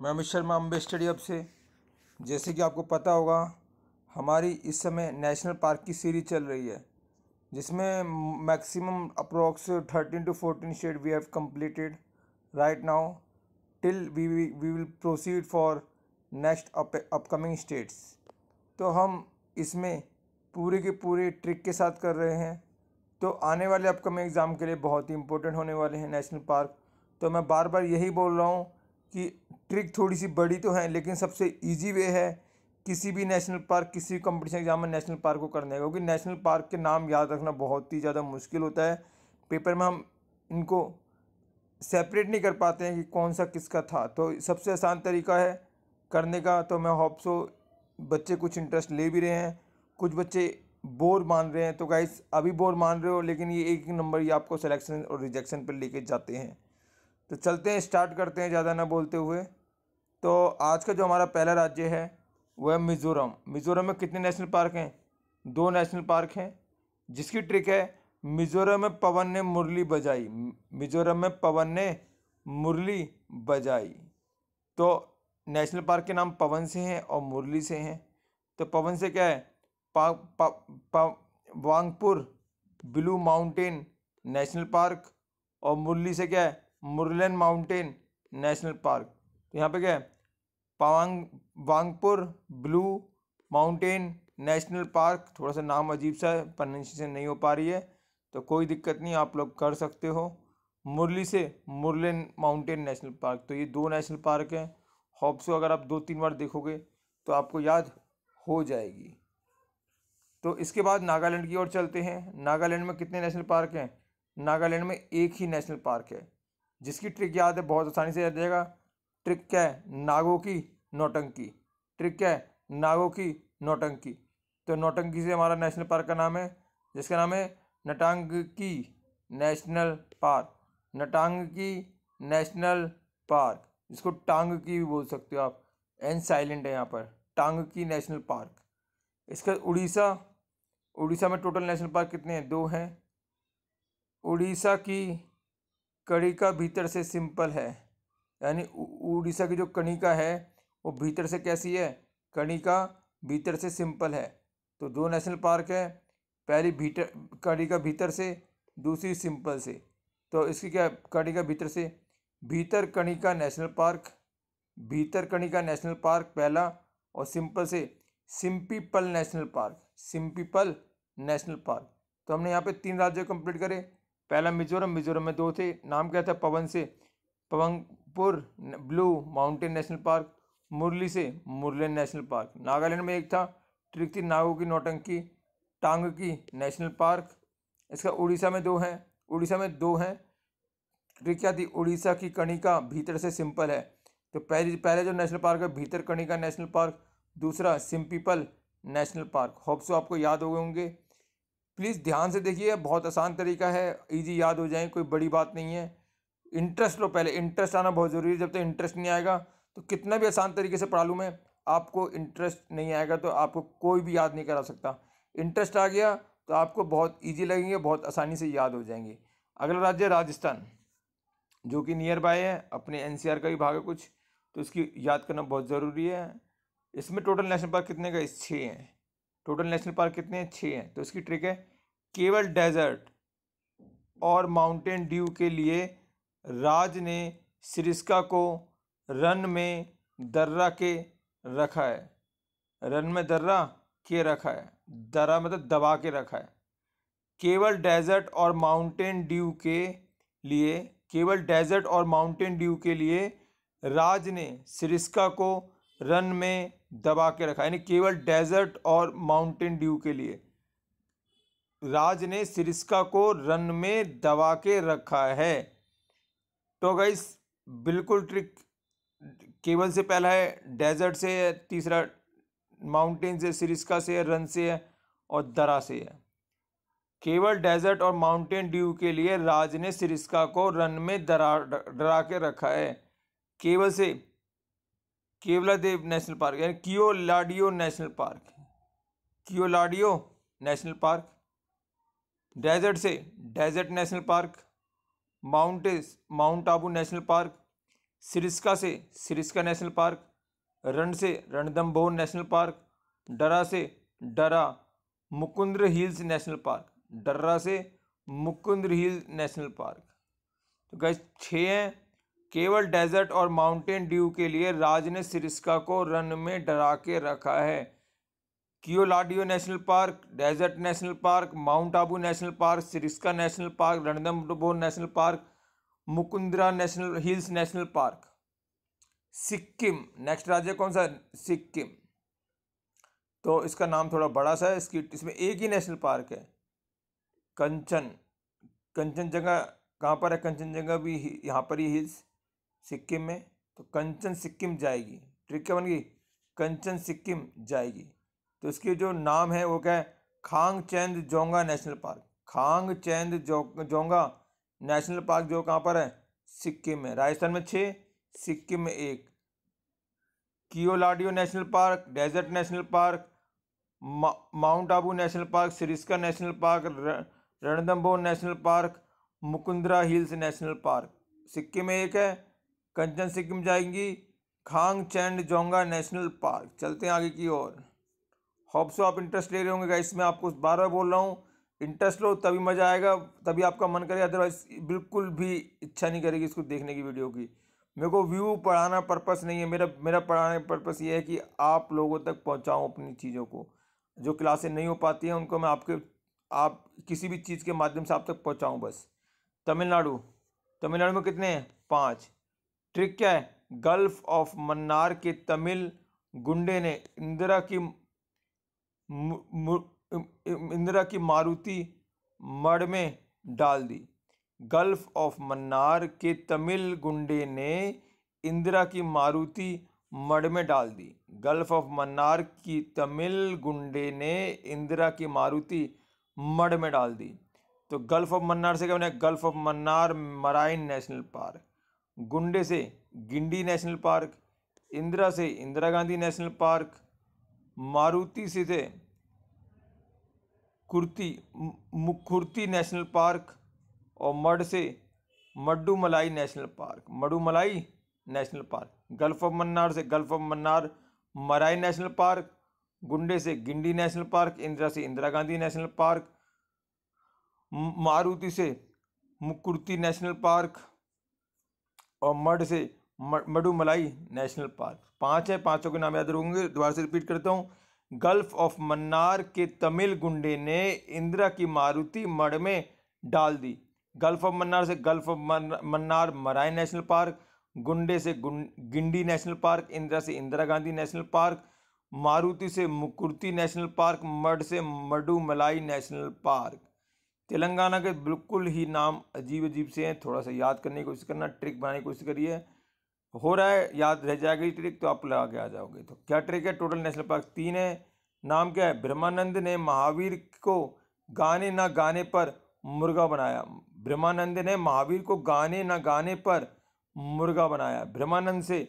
मैं अमित शर्मा अम्बे स्टेडियम से जैसे कि आपको पता होगा हमारी इस समय नेशनल पार्क की सीरीज चल रही है जिसमें maximum approx thirteen to fourteen shade we have completed right now till we we will proceed for next upcoming states तो हम इसमें पूरे के पूरे ट्रिक के साथ कर रहे हैं तो आने वाले अपकमिंग एग्ज़ाम के लिए बहुत ही इंपॉर्टेंट होने वाले हैं नेशनल पार्क तो मैं बार बार यही बोल रहा हूँ कि ट्रिक थोड़ी सी बड़ी तो है लेकिन सबसे ईजी वे है किसी भी नेशनल पार्क किसी भी कंपटीशन एग्जाम में नेशनल पार्क को करने का क्योंकि नेशनल पार्क के नाम याद रखना बहुत ही ज़्यादा मुश्किल होता है पेपर में हम इनको सेपरेट नहीं कर पाते हैं कि कौन सा किसका था तो सबसे आसान तरीका है करने का तो मैं होप सो बच्चे कुछ इंटरेस्ट ले भी रहे हैं कुछ बच्चे बोर मान रहे हैं तो गाइस अभी बोर मान रहे हो लेकिन ये एक नंबर ये आपको सिलेक्शन और रिजेक्शन पर लेके जाते हैं तो चलते हैं स्टार्ट करते हैं ज़्यादा ना बोलते हुए तो आज का जो हमारा पहला राज्य है वह है मिज़ोरम मिज़ोरम में कितने नेशनल पार्क हैं दो नेशनल पार्क हैं जिसकी ट्रिक है मिज़ोरम में पवन ने मुरली बजाई मिज़ोरम में पवन ने मुरली बजाई तो नेशनल पार्क के नाम पवन से हैं और मुरली से हैं तो पवन से क्या है पा, पा, पा, Phawngpui blue mountain national park और मुरली से क्या है मुरलन माउंटेन नेशनल पार्क तो यहाँ पे क्या है पावांग Phawngpui blue mountain national park थोड़ा सा नाम अजीब सा है प्रोनाउंसिएशन नहीं हो पा रही है तो कोई दिक्कत नहीं आप लोग कर सकते हो मुरली से मुरलिन माउंटेन नेशनल पार्क तो ये दो नेशनल पार्क हैं होप्सो अगर आप दो तीन बार देखोगे तो आपको याद हो जाएगी तो इसके बाद नागालैंड की ओर चलते हैं नागालैंड में कितने नेशनल पार्क हैं नागालैंड में एक ही नेशनल पार्क है जिसकी ट्रिक याद है बहुत आसानी से याद जाएगा ट्रिक क्या है नागो की नौटंकी ट्रिक क्या है नागों की नौटंकी तो नौटंकी से हमारा नेशनल पार्क का नाम है जिसका नाम है नटांग की नेशनल पार्क नटांग की नेशनल पार्क जिसको टांग की भी बोल सकते हो आप एन साइलेंट है यहाँ पर टांग की नेशनल पार्क इसका उड़ीसा उड़ीसा में टोटल नेशनल पार्क कितने हैं दो हैं उड़ीसा की कणिका भीतर से सिंपल है यानी उड़ीसा की जो कणिका है वो भीतर से कैसी है कणिका भीतर से सिंपल है तो दो नेशनल पार्क है पहली भीतर कणिका भीतर से दूसरी सिंपल से तो इसकी क्या कणिका भीतर से भीतर कणिका नेशनल पार्क भीतर कणिका नेशनल पार्क पहला और सिंपल से Simlipal national park Simlipal national park तो हमने यहाँ पे तीन राज्य कंप्लीट करे पहला मिजोरम मिजोरम में दो थे नाम क्या था पवन से Phawngpui blue mountain national park Murli से मुरलेन नेशनल पार्क नागालैंड में एक था ट्रिक्ति नागो की नौटंकी टांग की नेशनल पार्क इसका उड़ीसा में दो हैं उड़ीसा में दो हैं क्या थी उड़ीसा की कणिका भीतर से सिंपल है तो पहली पहले जो नेशनल पार्क है भीतर कणिका नेशनल पार्क दूसरा सिम्पीपल नेशनल पार्क होप्स तो आपको याद हो गए होंगे प्लीज़ ध्यान से देखिए बहुत आसान तरीका है ईजी याद हो जाए कोई बड़ी बात नहीं है इंटरेस्ट लो पहले इंटरेस्ट आना बहुत ज़रूरी है जब तक तो इंटरेस्ट नहीं आएगा तो कितना भी आसान तरीके से पढ़ा लूँ मैं आपको इंटरेस्ट नहीं आएगा तो आपको कोई भी याद नहीं करा सकता इंटरेस्ट आ गया तो आपको बहुत ईजी लगेंगे बहुत आसानी से याद हो जाएंगे अगला राज्य है राजस्थान जो कि नियर बाय है अपने एन का ही भाग है कुछ तो इसकी याद करना बहुत ज़रूरी है इसमें टोटल नेशनल पार्क कितने का छः हैं टोटल नेशनल पार्क कितने हैं छः हैं तो इसकी ट्रिक है केवल डेजर्ट और माउंटेन ड्यू के लिए राज ने सिरिस्का को रन में दर्रा के रखा है रन में दर्रा के रखा है दर्रा मतलब दबा के रखा है केवल डेजर्ट और माउंटेन ड्यू के लिए केवल डेजर्ट और माउंटेन ड्यू के लिए राज ने सिरिस्का को रन में दबा के रखा यानी केवल डेजर्ट और माउंटेन ड्यू के लिए राज ने सिरिस्का को रन में दबा के रखा है तो गाइस बिल्कुल ट्रिक केवल से पहला है डेजर्ट से है तीसरा माउंटेन से सिरिस्का से है रन से है और दरा से है केवल डेजर्ट और माउंटेन ड्यू के लिए राज ने सिरिस्का को रन में दरा डरा के रखा है केवल से केवला देव नेशनल पार्क यानी Keoladeo national park Keoladeo national park desert से डेजर्ट नेशनल पार्क माउंटेस mount Abu national park Sariska से सिरिस्का नेशनल पार्क रण से रणदम्बोर नेशनल पार्क डरा से Darrah Mukundra hills national park Darrah से मुकुंद्र हिल्स नेशनल पार्क तो गए छः हैं केवल डेजर्ट और माउंटेन ड्यू के लिए राज ने सिरिस्का को रन में डरा के रखा है Keoladeo national park desert national park mount Abu national park Sariska national park Ranthambore national park Mukundra national hills national park Sikkim next राज्य कौन सा सिक्किम तो इसका नाम थोड़ा बड़ा सा है इसकी इसमें एक ही नेशनल पार्क है कंचन कंचन जगह कहाँ पर है कंचन जगह भी यहाँ पर ही हिल्स सिक्किम में तो कंचन सिक्किम जाएगी ट्रिक क्या बन गई कंचन सिक्किम जाएगी तो इसकी जो नाम है वो क्या है खांग चैंद जोंगा नेशनल पार्क खांग चैंद जो जोंगा नेशनल पार्क जो कहाँ पर है सिक्किम में राजस्थान में छः सिक्किम में एक Keoladeo national park desert national park mount Abu national park Sariska national park Ranthambore national park Mukundra hills national park Sikkim में एक है कंचन सिक्किम जाएंगी खांग चैंड जोंगा नेशनल पार्क चलते हैं आगे की ओर होप्सो आप इंटरेस्ट ले रहे होंगे गाइस मैं आपको बार बार बोल रहा हूँ इंटरेस्ट लो तभी मज़ा आएगा तभी आपका मन करेगा अदरवाइज बिल्कुल भी इच्छा नहीं करेगी इसको देखने की वीडियो की मेरे को व्यू पढ़ाना पर्पस नहीं है मेरा मेरा पढ़ाने पर्पस ये है कि आप लोगों तक पहुंचाऊं अपनी चीज़ों को जो क्लासें नहीं हो पाती हैं उनको मैं आपके आप किसी भी चीज़ के माध्यम से आप तक पहुंचाऊं बस तमिलनाडु तमिलनाडु में कितने हैं पाँच ट्रिक क्या है गल्फ ऑफ मन्नार के तमिल गुंडे ने इंदिरा की इंदिरा की मारुति मड़ में डाल दी गल्फ ऑफ मन्नार के तमिल गुंडे ने इंदिरा की मारुति मड में डाल दी गल्फ ऑफ मन्नार की तमिल गुंडे ने इंदिरा की मारुति मड में डाल दी तो गल्फ ऑफ मन्नार से क्या बने gulf of Mannar marine national park गुंडे से गिंडी नेशनल पार्क इंदिरा से इंदिरा गांधी नेशनल पार्क मारुति से थे कुर्ती मुखुर्ती नेशनल पार्क और मड से Mudumalai national park Mudumalai national park gulf of Mannar से गल्फ ऑफ मन्नार मराई नेशनल पार्क गुंडे से गिंडी नेशनल पार्क इंदिरा से इंदिरा गांधी नेशनल पार्क मारुति से मुकुर्ती नेशनल पार्क और मड से मडू मलाई नेशनल पार्क पांच है पांचों के नाम याद रखोगे दोबारा से रिपीट करता हूँ गल्फ ऑफ मन्नार के तमिल गुंडे ने इंदिरा की मारुति मड में डाल दी गल्फ ऑफ मन्नार से गल्फ ऑफ मन्नार मराई नेशनल पार्क गुंडे से गिंडी नेशनल पार्क इंदिरा से इंदिरा गांधी नेशनल पार्क मारुति से मुकुर्ती नेशनल पार्क मड से मलाई नेशनल पार्क तेलंगाना के बिल्कुल ही नाम अजीब अजीब से हैं थोड़ा सा याद करने की कोशिश करना ट्रिक बनाने की कोशिश करिए हो रहा है याद रह जाएगी ट्रिक तो आप लगा के आ जाओगे तो क्या ट्रिक है टोटल नेशनल पार्क तीन है नाम क्या है ब्रह्मानंद ने महावीर को गाने ना गाने पर मुर्गा बनाया ब्रह्मानंद ने महावीर को गाने ना गाने पर मुर्गा बनाया ब्रह्मानंद से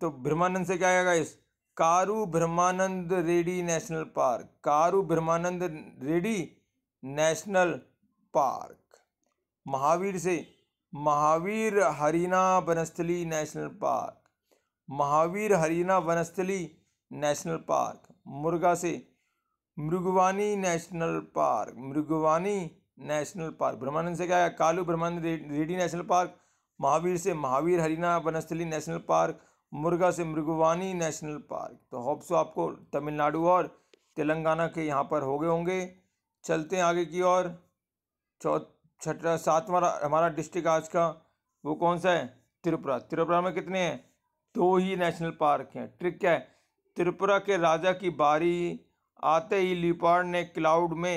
तो ब्रह्मानंद से क्या आएगा इस Kasu Brahmananda Reddy national park Kasu Brahmananda Reddy national park Mahavir से Mahavir Harina Vanasthali national park Mahavir Harina Vanasthali national park मुर्गा से Mrugavani national park Mrugavani national park Brahmananda से क्या कालू ब्रह्मानंद रेडी नेशनल पार्क महावीर से महावीर हरिना वनस्थली नेशनल पार्क मुर्गा से मृगवानी नेशनल पार्क तो होप्सो आपको तमिलनाडु और तेलंगाना के यहाँ पर हो गए होंगे चलते हैं आगे की ओर चौ छठा सातवां हमारा डिस्ट्रिक्ट आज का वो कौन सा है त्रिपुरा त्रिपुरा में कितने हैं दो ही नेशनल पार्क हैं ट्रिक क्या है त्रिपुरा के राजा की बारी आते ही लियोपार्ड ने क्लाउड में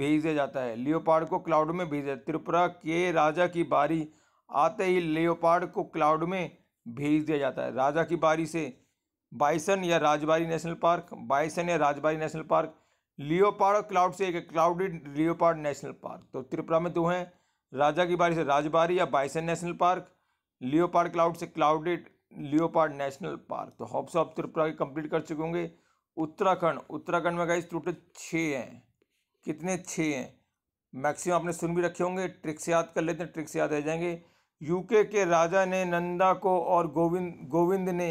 भेज दिया जाता है लियोपार्ड को क्लाउड में भेजा त्रिपुरा के राजा की बारी आते ही लियोपार्ड को क्लाउड में भेज दिया जाता है राजा की बारी से बाइसन या राजबारी नेशनल पार्क बाइसन या राजबारी नेशनल पार्क लियोपार और क्लाउड से एक है क्लाउडेड लियोपार्ड नेशनल पार्क तो त्रिपुरा में दो तो हैं राजा की बारी से राजबारी या bison national park leopard cloud से क्लाउडेड पार्ड नेशनल पार्क तो हॉप्स ऑफ त्रिपुरा के कंप्लीट कर चुके होंगे उत्तराखंड उत्तराखंड में गाइस टोटल छः हैं कितने छः हैं मैक्सिमम आपने सुन भी रखे होंगे ट्रिक्स याद कर लेते हैं ट्रिक्स याद रह जाएंगे यूके के राजा ने नंदा को और गोविंद गोविंद ने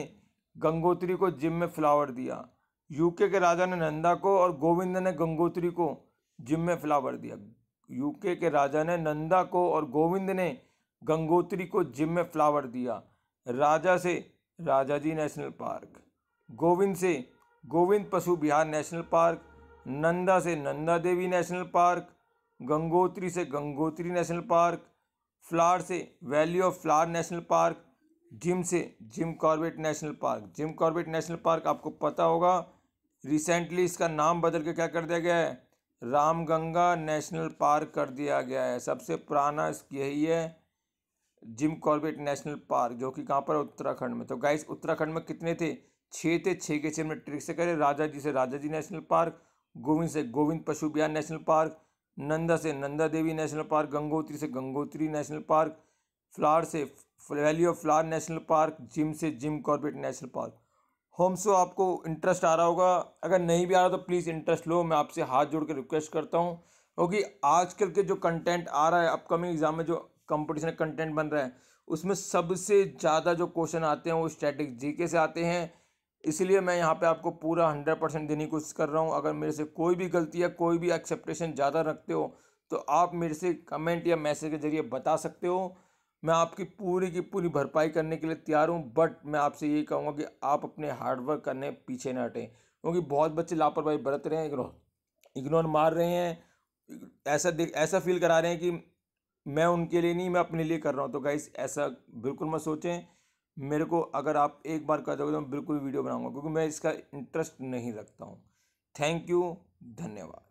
गंगोत्री को जिम में फ्लावर दिया यूके के राजा ने नंदा को और गोविंद ने गंगोत्री को जिम में फ्लावर दिया यूके के राजा ने नंदा को और गोविंद ने गंगोत्री को जिम में फ्लावर दिया राजा से Rajaji national park Govind से गोविंद पशु बिहार नेशनल पार्क नंदा से नंदा देवी नेशनल पार्क गंगोत्री से गंगोत्री नेशनल पार्क फ्लार से valley of flower national park Jim से Jim Corbett national park Jim Corbett national park आपको पता होगा रिसेंटली इसका नाम बदल के क्या कर दिया गया है रामगंगा नेशनल पार्क कर दिया गया है सबसे पुराना यही है जिम कॉर्बेट नेशनल पार्क जो कि कहाँ पर उत्तराखंड में तो गाइस उत्तराखंड में कितने थे छः थे छः के छः मिनट ट्रिक से करें राजा जी से Rajaji national park Govind से गोविंद पशु बिहार नेशनल पार्क नंदा से नंदा देवी नेशनल पार्क गंगोत्री से गंगोत्री नेशनल पार्क फ्लावर से valley of flower national park Jim से जिम कॉर्बेट नेशनल पार्क होम शो आपको इंटरेस्ट आ रहा होगा अगर नहीं भी आ रहा तो प्लीज़ इंटरेस्ट लो मैं आपसे हाथ जोड़ के रिक्वेस्ट करता हूँ क्योंकि आजकल के जो कंटेंट आ रहा है अपकमिंग एग्ज़ाम में जो कंपटीशन कंटेंट बन रहा है उसमें सबसे ज़्यादा जो क्वेश्चन आते हैं वो स्टैटिक जीके से आते हैं इसलिए मैं यहाँ पे आपको पूरा हंड्रेड परसेंट देने की कोशिश कर रहा हूँ अगर मेरे से कोई भी गलती या कोई भी एक्सेप्टेशन ज़्यादा रखते हो तो आप मेरे से कमेंट या मैसेज के ज़रिए बता सकते हो मैं आपकी पूरी की पूरी भरपाई करने के लिए तैयार हूँ बट मैं आपसे ये कहूँगा कि आप अपने हार्डवर्क करने पीछे ना हटें क्योंकि बहुत बच्चे लापरवाही बरत रहे हैं इग्नोर इग्नोर मार रहे हैं ऐसा देख ऐसा फील करा रहे हैं कि मैं उनके लिए नहीं मैं अपने लिए कर रहा हूँ तो गाइस ऐसा बिल्कुल मत सोचें मेरे को अगर आप एक बार कर दोगे तो मैं बिल्कुल वीडियो बनाऊँगा क्योंकि मैं इसका इंटरेस्ट नहीं रखता हूँ थैंक यू धन्यवाद